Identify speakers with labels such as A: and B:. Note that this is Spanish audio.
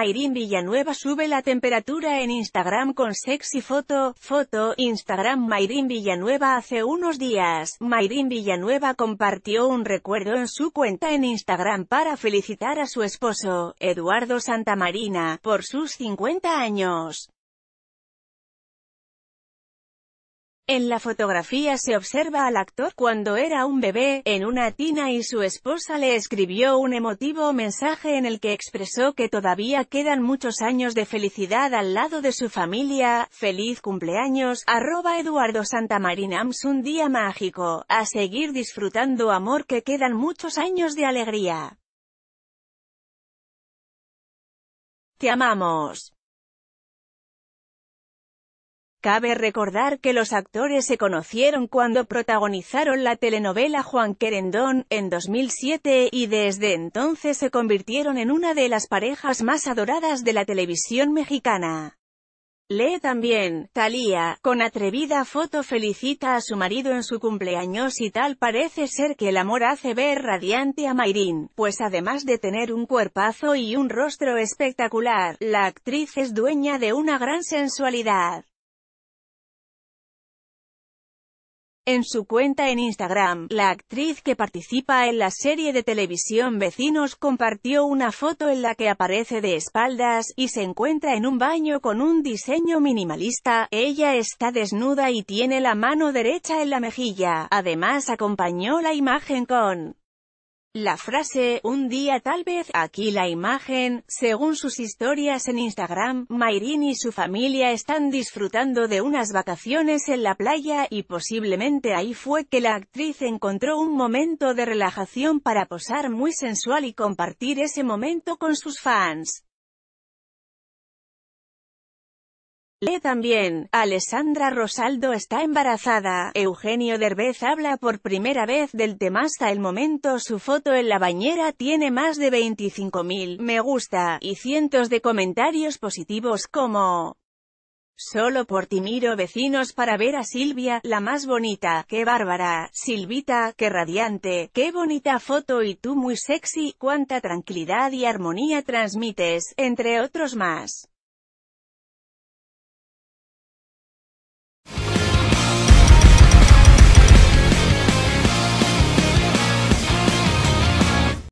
A: Mayrin Villanueva sube la temperatura en Instagram con sexy foto, foto, Instagram Mayrin Villanueva Hace unos días, Mayrin Villanueva compartió un recuerdo en su cuenta en Instagram para felicitar a su esposo, Eduardo Santamarina, por sus 50 años. En la fotografía se observa al actor cuando era un bebé, en una tina y su esposa le escribió un emotivo mensaje en el que expresó que todavía quedan muchos años de felicidad al lado de su familia, feliz cumpleaños, arroba Eduardo Santamarinams un día mágico, a seguir disfrutando amor que quedan muchos años de alegría. Te amamos. Cabe recordar que los actores se conocieron cuando protagonizaron la telenovela Juan Querendón, en 2007, y desde entonces se convirtieron en una de las parejas más adoradas de la televisión mexicana. Lee también, Thalía, con atrevida foto felicita a su marido en su cumpleaños y tal parece ser que el amor hace ver radiante a Mayrin, pues además de tener un cuerpazo y un rostro espectacular, la actriz es dueña de una gran sensualidad. En su cuenta en Instagram, la actriz que participa en la serie de televisión Vecinos compartió una foto en la que aparece de espaldas, y se encuentra en un baño con un diseño minimalista, ella está desnuda y tiene la mano derecha en la mejilla, además acompañó la imagen con la frase, un día tal vez, aquí la imagen, según sus historias en Instagram, Mayrin y su familia están disfrutando de unas vacaciones en la playa, y posiblemente ahí fue que la actriz encontró un momento de relajación para posar muy sensual y compartir ese momento con sus fans. Lee también, Alessandra Rosaldo está embarazada, Eugenio Derbez habla por primera vez del tema hasta el momento su foto en la bañera tiene más de 25.000 me gusta, y cientos de comentarios positivos como Solo por ti miro vecinos para ver a Silvia, la más bonita, qué bárbara, Silvita, qué radiante, qué bonita foto y tú muy sexy, cuánta tranquilidad y armonía transmites, entre otros más.